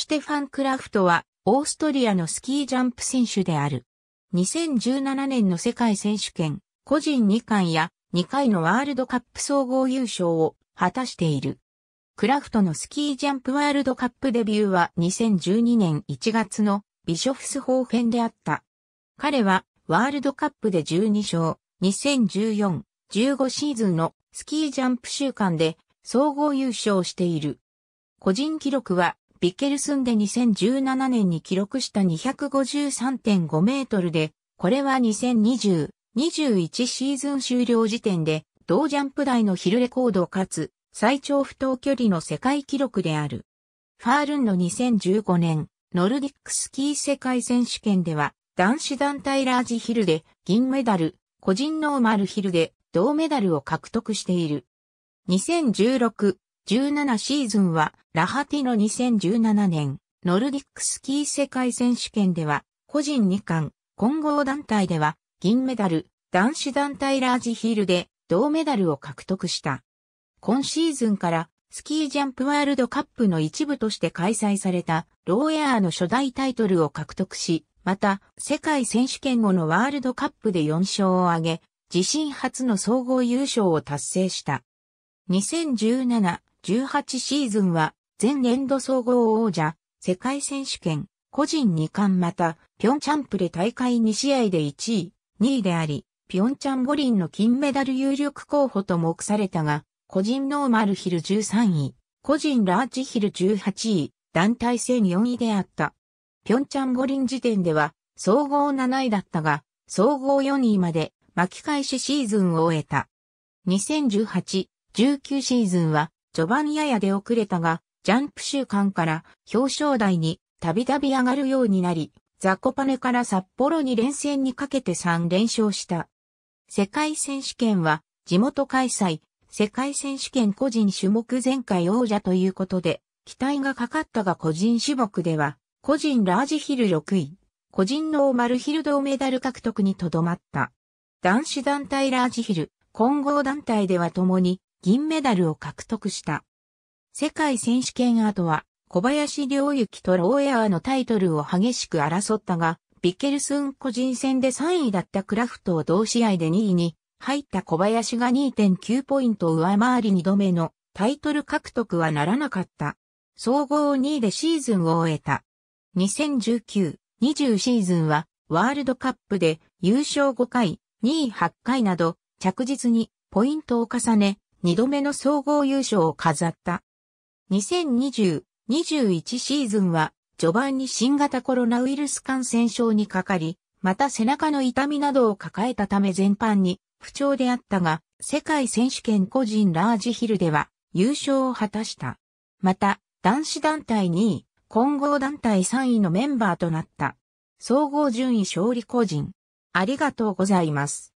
ステファン・クラフトは、オーストリアのスキージャンプ選手である。2017年の世界選手権、個人2冠や2回のワールドカップ総合優勝を果たしている。クラフトのスキージャンプワールドカップデビューは2012年1月のビショフス方編であった。彼はワールドカップで12勝、2014、15シーズンのスキージャンプ週間で総合優勝している。個人記録はビケルスンで2017年に記録した253.5メートルで、これは2020、21シーズン終了時点で、同ジャンプ台のヒルレコードかつ、最長不当距離の世界記録である。ファールンの2015年、ノルディックスキー世界選手権では、男子団体ラージヒルで銀メダル、個人ノーマルヒルで銅メダルを獲得している。2016 1 7シーズンは、ラハティの2017年、ノルディックスキー世界選手権では、個人2冠、混合団体では、銀メダル、男子団体ラージヒールで、銅メダルを獲得した。今シーズンから、スキージャンプワールドカップの一部として開催された、ローエアーの初代タイトルを獲得し、また、世界選手権後のワールドカップで4勝を挙げ、自身初の総合優勝を達成した。2017 1 8シーズンは、前年度総合王者、世界選手権、個人2冠また、ピョンチャンプレ大会2試合で1位、2位であり、ピョンチャン五輪の金メダル有力候補と目されたが、個人ノーマルヒル13位、個人ラージヒル18位、団体戦4位であった。ピョンチャン五輪時点では、総合7位だったが、総合4位まで巻き返しシーズンを終えた。2018-19シーズンは序盤やや出遅れたが、ジャンプ週間から表彰台にたびたび上がるようになり、ザコパネから札幌に連戦にかけて3連勝した。世界選手権は地元開催、世界選手権個人種目前回王者ということで、期待がかかったが個人種目では、個人ラージヒル6位、個人ノーマルヒル銅メダル獲得にとどまった。男子団体ラージヒル、混合団体では共に銀メダルを獲得した。世界選手権後は小林良幸とローエアーのタイトルを激しく争ったが、ビケルスン個人戦で3位だったクラフトを同試合で2位に入った小林が2.9ポイント上回り2度目のタイトル獲得はならなかった。総合2位でシーズンを終えた。2019-20シーズンはワールドカップで優勝5回、2位8回など着実にポイントを重ね、二度目の総合優勝を飾った。2020-21シーズンは、序盤に新型コロナウイルス感染症にかかり、また背中の痛みなどを抱えたため全般に不調であったが、世界選手権個人ラージヒルでは優勝を果たした。また、男子団体2位、混合団体3位のメンバーとなった。総合順位勝利個人。ありがとうございます。